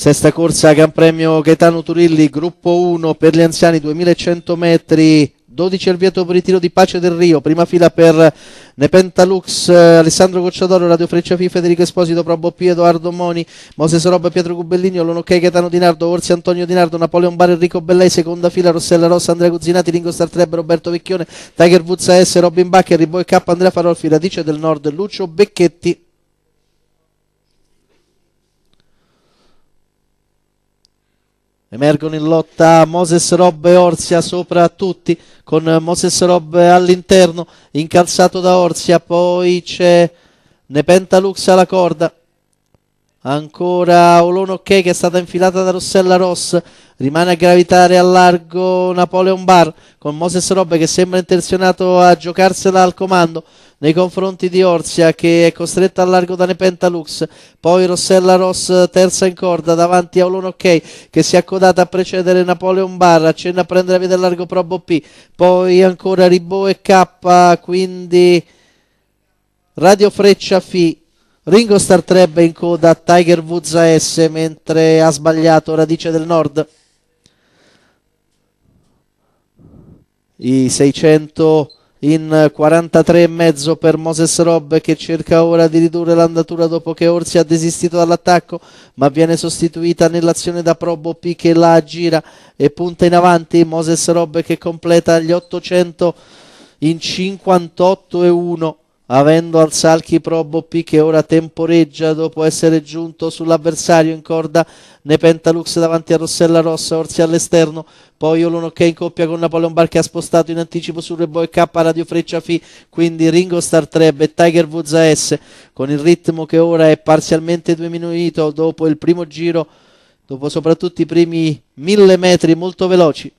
Sesta corsa Gran Premio Gaetano Turilli, gruppo 1 per gli anziani 2100 metri, 12 al vieto per il tiro di Pace del Rio, prima fila per Nepentalux, Alessandro Cocciadoro, Radio Freccia Fi, Federico Esposito, Probo P, Edoardo Moni, Moses Rob, Pietro Cubellini, Olonocchè, Gaetano Di Nardo, Orsi Antonio Di Nardo, Napoleon Bar, Enrico Bellei, seconda fila, Rossella Rossa, Andrea Guzzinati, Ringo Startreb, Roberto Vecchione, Tiger Vuzza S, Robin Bacher, Riboy K, Andrea Farolfi, Radice del Nord, Lucio Becchetti. Emergono in lotta Moses Rob e Orsia sopra a tutti, con Moses Rob all'interno, incalzato da Orsia, poi c'è Nepentalux alla corda, ancora Olon Ok che è stata infilata da Rossella Ross rimane a gravitare a largo Napoleon Bar con Moses Robbe che sembra intenzionato a giocarsela al comando nei confronti di Orsia che è costretta al largo da Nepentalux poi Rossella Ross terza in corda davanti a Olon Ok che si è accodata a precedere Napoleon Bar accenna a prendere via del largo Probo P poi ancora Ribot e K quindi Radio Freccia Fi Ringo Star startrebbe in coda Tiger Woods AS mentre ha sbagliato Radice del Nord. I 600 in 43,5 per Moses Robb che cerca ora di ridurre l'andatura dopo che Orsi ha desistito dall'attacco ma viene sostituita nell'azione da Probo P che la gira e punta in avanti Moses Robb che completa gli 800 in 58,1 avendo al Salchi Probo P che ora temporeggia dopo essere giunto sull'avversario in corda Nepentalux davanti a Rossella Rossa, Orsi all'esterno, poi Olonocchè in coppia con Napoleon Bar che ha spostato in anticipo su Reboy K, Radio Freccia Fi, quindi Ringo Star 3 e Tiger Woods AS con il ritmo che ora è parzialmente diminuito dopo il primo giro, dopo soprattutto i primi mille metri molto veloci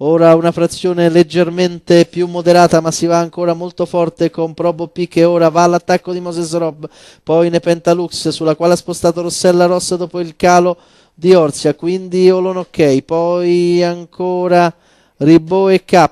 ora una frazione leggermente più moderata ma si va ancora molto forte con Probo P che ora va all'attacco di Moses Rob, poi ne Pentalux sulla quale ha spostato Rossella Rossa dopo il calo di Orsia quindi Olon ok, poi ancora Ribò e K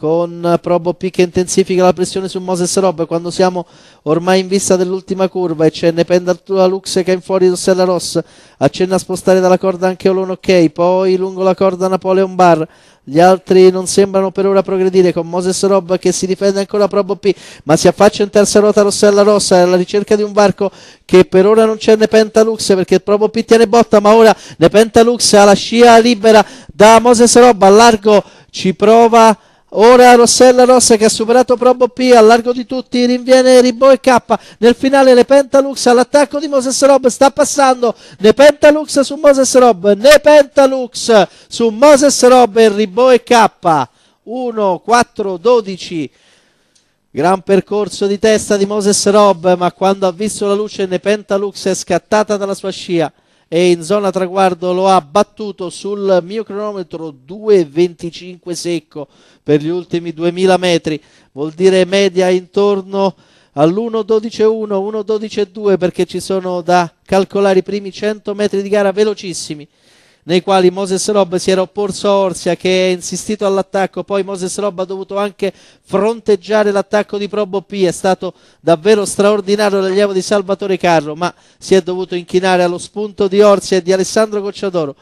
con Probo P che intensifica la pressione su Moses Rob quando siamo ormai in vista dell'ultima curva e c'è Nependaltula Lux che è in fuori Rossella Ross accenna a spostare dalla corda anche Olon Ok poi lungo la corda Napoleon Bar gli altri non sembrano per ora progredire con Moses Rob che si difende ancora Probo P ma si affaccia in terza ruota Rossella Rossa alla ricerca di un varco che per ora non c'è Nepentalux perché Probo P tiene botta ma ora Nepentalux ha la scia libera da Moses Rob a largo ci prova Ora Rossella Rossa che ha superato Probo P al largo di tutti, rinviene Ribò e K. Nel finale ne Pentalux all'attacco di Moses Rob sta passando ne Pentalux su Moses Rob, ne Pentalux su Moses Rob e Ribò e K. 1, 4, 12. Gran percorso di testa di Moses Rob, ma quando ha visto la luce ne Pentalux è scattata dalla sua scia e in zona traguardo lo ha battuto sul mio cronometro 2.25 secco per gli ultimi 2000 metri, vuol dire media intorno all'1.12.1, 1.12.2 perché ci sono da calcolare i primi 100 metri di gara velocissimi nei quali Moses Rob si era opposto a Orsia che ha insistito all'attacco, poi Moses Rob ha dovuto anche fronteggiare l'attacco di Probo P, è stato davvero straordinario l'allievo di Salvatore Carlo, ma si è dovuto inchinare allo spunto di Orsia e di Alessandro Cocciadoro.